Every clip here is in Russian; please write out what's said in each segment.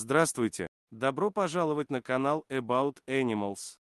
Здравствуйте! Добро пожаловать на канал About Animals.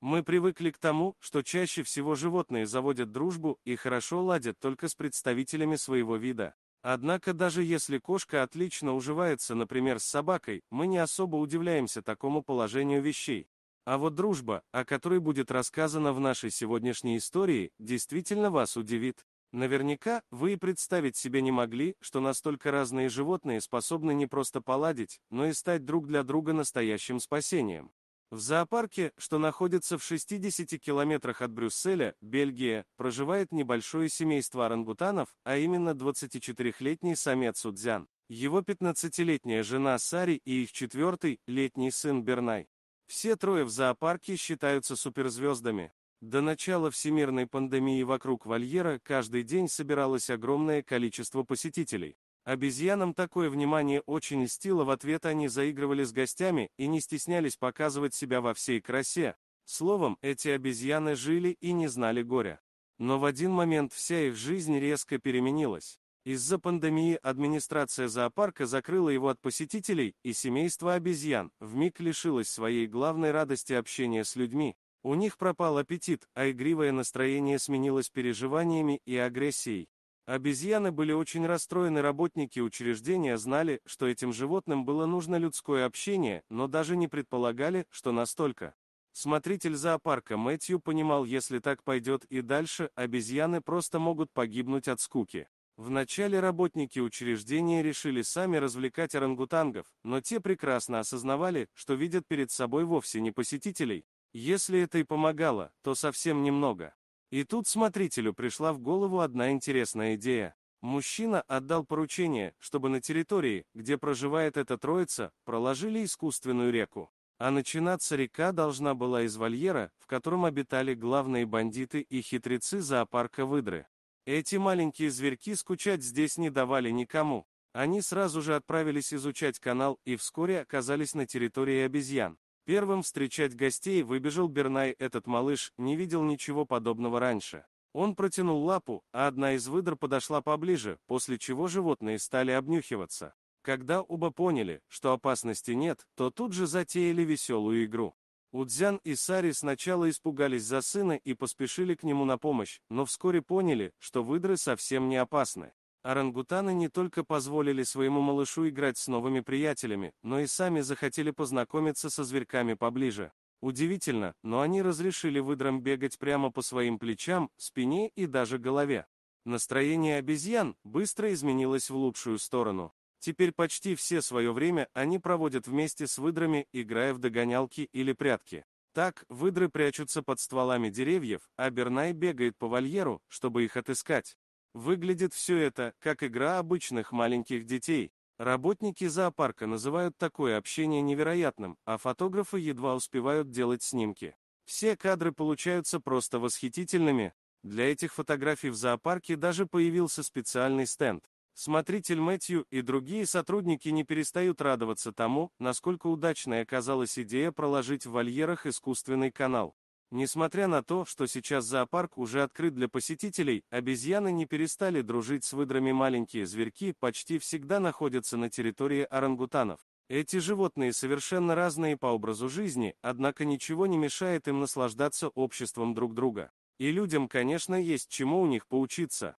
Мы привыкли к тому, что чаще всего животные заводят дружбу и хорошо ладят только с представителями своего вида. Однако даже если кошка отлично уживается, например, с собакой, мы не особо удивляемся такому положению вещей. А вот дружба, о которой будет рассказано в нашей сегодняшней истории, действительно вас удивит. Наверняка вы и представить себе не могли, что настолько разные животные способны не просто поладить, но и стать друг для друга настоящим спасением. В зоопарке, что находится в 60 километрах от Брюсселя, Бельгия, проживает небольшое семейство орангутанов, а именно 24-летний самец Судзян, его 15-летняя жена Сари и их четвертый, летний сын Бернай. Все трое в зоопарке считаются суперзвездами. До начала всемирной пандемии вокруг вольера каждый день собиралось огромное количество посетителей. Обезьянам такое внимание очень льстило, в ответ они заигрывали с гостями и не стеснялись показывать себя во всей красе. Словом, эти обезьяны жили и не знали горя. Но в один момент вся их жизнь резко переменилась. Из-за пандемии администрация зоопарка закрыла его от посетителей, и семейство обезьян вмиг лишилось своей главной радости общения с людьми. У них пропал аппетит, а игривое настроение сменилось переживаниями и агрессией. Обезьяны были очень расстроены, работники учреждения знали, что этим животным было нужно людское общение, но даже не предполагали, что настолько. Смотритель зоопарка Мэтью понимал, если так пойдет и дальше, обезьяны просто могут погибнуть от скуки. Вначале работники учреждения решили сами развлекать орангутангов, но те прекрасно осознавали, что видят перед собой вовсе не посетителей, если это и помогало, то совсем немного. И тут смотрителю пришла в голову одна интересная идея. Мужчина отдал поручение, чтобы на территории, где проживает эта троица, проложили искусственную реку. А начинаться река должна была из вольера, в котором обитали главные бандиты и хитрецы зоопарка выдры. Эти маленькие зверьки скучать здесь не давали никому. Они сразу же отправились изучать канал и вскоре оказались на территории обезьян. Первым встречать гостей выбежал Бернай, этот малыш не видел ничего подобного раньше. Он протянул лапу, а одна из выдр подошла поближе, после чего животные стали обнюхиваться. Когда оба поняли, что опасности нет, то тут же затеяли веселую игру. Удзян и Сари сначала испугались за сына и поспешили к нему на помощь, но вскоре поняли, что выдры совсем не опасны. Орангутаны не только позволили своему малышу играть с новыми приятелями, но и сами захотели познакомиться со зверьками поближе. Удивительно, но они разрешили выдрам бегать прямо по своим плечам, спине и даже голове. Настроение обезьян быстро изменилось в лучшую сторону. Теперь почти все свое время они проводят вместе с выдрами, играя в догонялки или прятки. Так, выдры прячутся под стволами деревьев, а Бернай бегает по вольеру, чтобы их отыскать. Выглядит все это, как игра обычных маленьких детей. Работники зоопарка называют такое общение невероятным, а фотографы едва успевают делать снимки. Все кадры получаются просто восхитительными. Для этих фотографий в зоопарке даже появился специальный стенд. Смотритель Мэтью и другие сотрудники не перестают радоваться тому, насколько удачной оказалась идея проложить в вольерах искусственный канал. Несмотря на то, что сейчас зоопарк уже открыт для посетителей, обезьяны не перестали дружить с выдрами маленькие зверьки почти всегда находятся на территории орангутанов. Эти животные совершенно разные по образу жизни, однако ничего не мешает им наслаждаться обществом друг друга. И людям, конечно, есть чему у них поучиться.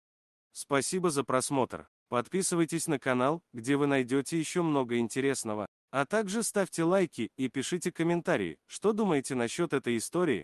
Спасибо за просмотр. Подписывайтесь на канал, где вы найдете еще много интересного. А также ставьте лайки и пишите комментарии, что думаете насчет этой истории.